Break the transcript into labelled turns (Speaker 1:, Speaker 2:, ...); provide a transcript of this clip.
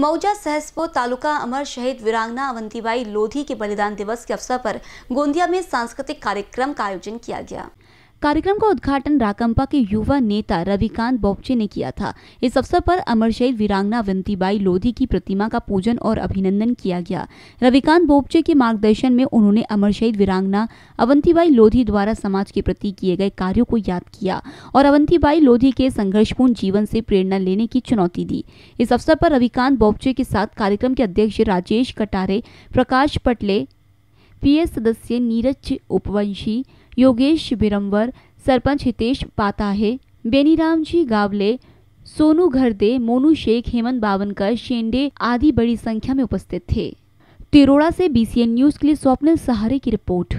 Speaker 1: मऊजा सहसपुर तालुका अमर शहीद वीरांगना अवंतीबाई लोधी के बलिदान दिवस के अवसर पर गोंदिया में सांस्कृतिक कार्यक्रम का आयोजन किया गया कार्यक्रम का उद्घाटन राकंपा के युवा नेता रविकांत बोपचे ने किया था इस अवसर पर अमर शहीद वीरांगना विंतीबाई लोधी की प्रतिमा का पूजन और अभिनंदन किया गया रविकांत बोपचे के मार्गदर्शन में उन्होंने अमर शहीद वीरांगना अवंतीबाई लोधी द्वारा समाज के प्रति किए गए कार्यों को याद किया और अवंतीबाई लोधी के संघर्षपूर्ण जीवन से प्रेरणा लेने की चुनौती दी इस अवसर पर रविकांत बोपचे के साथ कार्यक्रम के अध्यक्ष राजेश कटारे प्रकाश पटले पीए सदस्य नीरज उपवंशी योगेश बिरंवर सरपंच हितेश पाताहे बेनीराम जी गावले सोनू घरदे मोनू शेख हेमंत बावनकर शेंडे आदि बड़ी संख्या में उपस्थित थे तिरोड़ा से बीसीएन न्यूज के लिए स्वप्निल सहारे की रिपोर्ट